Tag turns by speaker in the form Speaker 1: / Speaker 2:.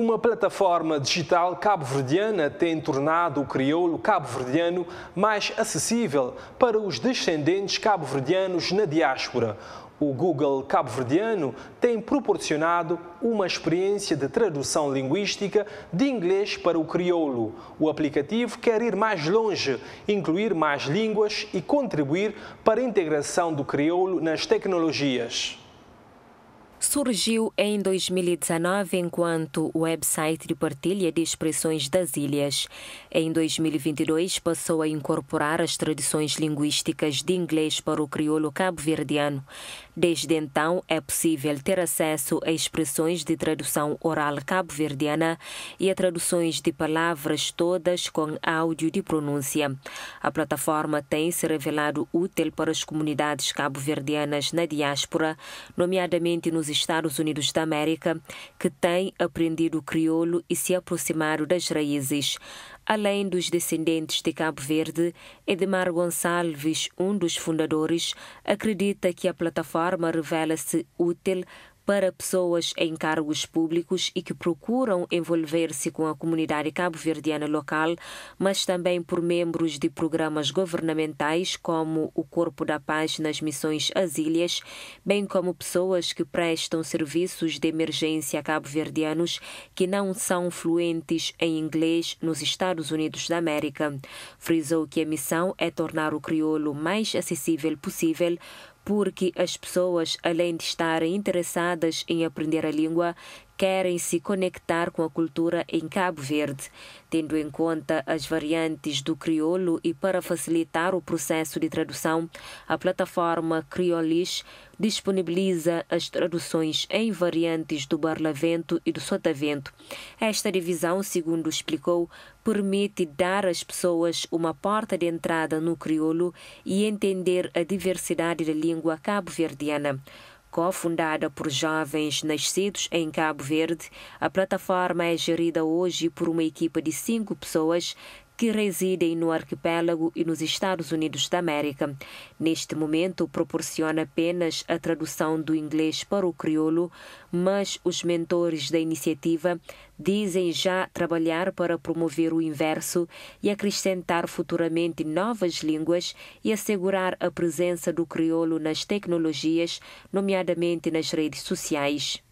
Speaker 1: Uma plataforma digital cabo-verdiana tem tornado o crioulo cabo-verdiano mais acessível para os descendentes cabo-verdianos na diáspora. O Google cabo-verdiano tem proporcionado uma experiência de tradução linguística de inglês para o crioulo. O aplicativo quer ir mais longe, incluir mais línguas e contribuir para a integração do crioulo nas tecnologias
Speaker 2: surgiu em 2019 enquanto website de partilha de expressões das ilhas. Em 2022, passou a incorporar as tradições linguísticas de inglês para o crioulo cabo-verdiano. Desde então, é possível ter acesso a expressões de tradução oral cabo-verdiana e a traduções de palavras todas com áudio de pronúncia. A plataforma tem se revelado útil para as comunidades cabo-verdianas na diáspora, nomeadamente nos Estados Unidos da América que têm aprendido o crioulo e se aproximado das raízes. Além dos descendentes de Cabo Verde, Edmar Gonçalves, um dos fundadores, acredita que a plataforma revela-se útil para pessoas em cargos públicos e que procuram envolver-se com a comunidade cabo-verdiana local, mas também por membros de programas governamentais como o Corpo da Paz nas missões às ilhas, bem como pessoas que prestam serviços de emergência cabo-verdianos que não são fluentes em inglês nos Estados Unidos da América. Frisou que a missão é tornar o crioulo mais acessível possível porque as pessoas, além de estarem interessadas em aprender a língua, querem se conectar com a cultura em Cabo Verde, tendo em conta as variantes do crioulo e para facilitar o processo de tradução, a plataforma Criolish disponibiliza as traduções em variantes do barlavento e do sotavento. Esta divisão, segundo explicou, permite dar às pessoas uma porta de entrada no crioulo e entender a diversidade da língua cabo-verdiana. Fundada por jovens nascidos em Cabo Verde, a plataforma é gerida hoje por uma equipa de cinco pessoas que residem no arquipélago e nos Estados Unidos da América. Neste momento, proporciona apenas a tradução do inglês para o crioulo, mas os mentores da iniciativa dizem já trabalhar para promover o inverso e acrescentar futuramente novas línguas e assegurar a presença do crioulo nas tecnologias, nomeadamente nas redes sociais.